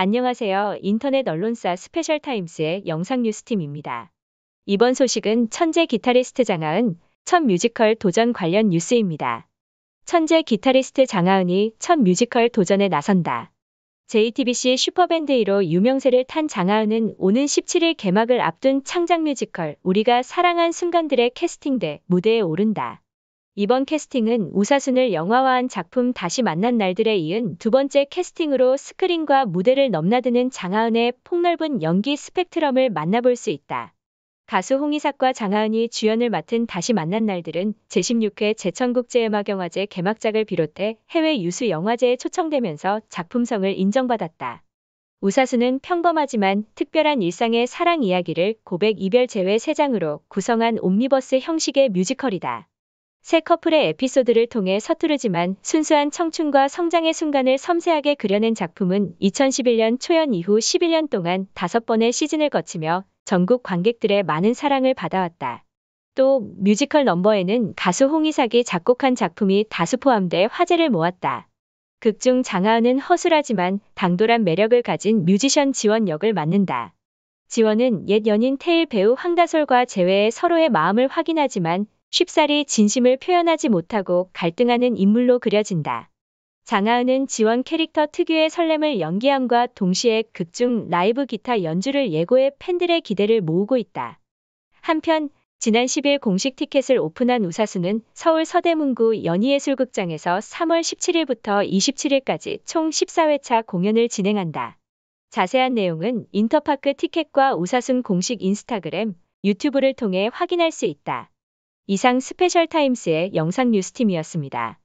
안녕하세요. 인터넷 언론사 스페셜 타임스의 영상 뉴스팀입니다. 이번 소식은 천재 기타리스트 장하은 첫 뮤지컬 도전 관련 뉴스입니다. 천재 기타리스트 장하은이 첫 뮤지컬 도전에 나선다. JTBC 슈퍼밴드이로 유명세를 탄 장하은은 오는 17일 개막을 앞둔 창작 뮤지컬 우리가 사랑한 순간들의 캐스팅돼 무대에 오른다. 이번 캐스팅은 우사순을 영화화한 작품 다시 만난 날들에 이은 두 번째 캐스팅으로 스크린과 무대를 넘나드는 장하은의 폭넓은 연기 스펙트럼을 만나볼 수 있다. 가수 홍희삭과 장하은이 주연을 맡은 다시 만난 날들은 제16회 제천국제음악영화제 개막작을 비롯해 해외 유수 영화제에 초청되면서 작품성을 인정받았다. 우사수는 평범하지만 특별한 일상의 사랑 이야기를 고백 이별 제외 3장으로 구성한 옴니버스 형식의 뮤지컬이다. 새 커플의 에피소드를 통해 서투르지만 순수한 청춘과 성장의 순간을 섬세하게 그려낸 작품은 2011년 초연 이후 11년 동안 5번의 시즌을 거치며 전국 관객들의 많은 사랑을 받아왔다. 또 뮤지컬 넘버에는 가수 홍이삭이 작곡한 작품이 다수 포함돼 화제를 모았다. 극 중 장하은은 허술하지만 당돌한 매력을 가진 뮤지션 지원 역을 맡는다. 지원은 옛 연인 테일 배우 황다솔과 제외해 서로의 마음을 확인하지만 쉽사리 진심을 표현하지 못하고 갈등하는 인물로 그려진다. 장하은은 지원 캐릭터 특유의 설렘을 연기함과 동시에 극중 라이브 기타 연주를 예고해 팬들의 기대를 모으고 있다. 한편 지난 10일 공식 티켓을 오픈한 우사수는 서울 서대문구 연희예술극장에서 3월 17일부터 27일까지 총 14회차 공연을 진행한다. 자세한 내용은 인터파크 티켓과 우사순 공식 인스타그램, 유튜브를 통해 확인할 수 있다. 이상 스페셜 타임스의 영상 뉴스팀이었습니다.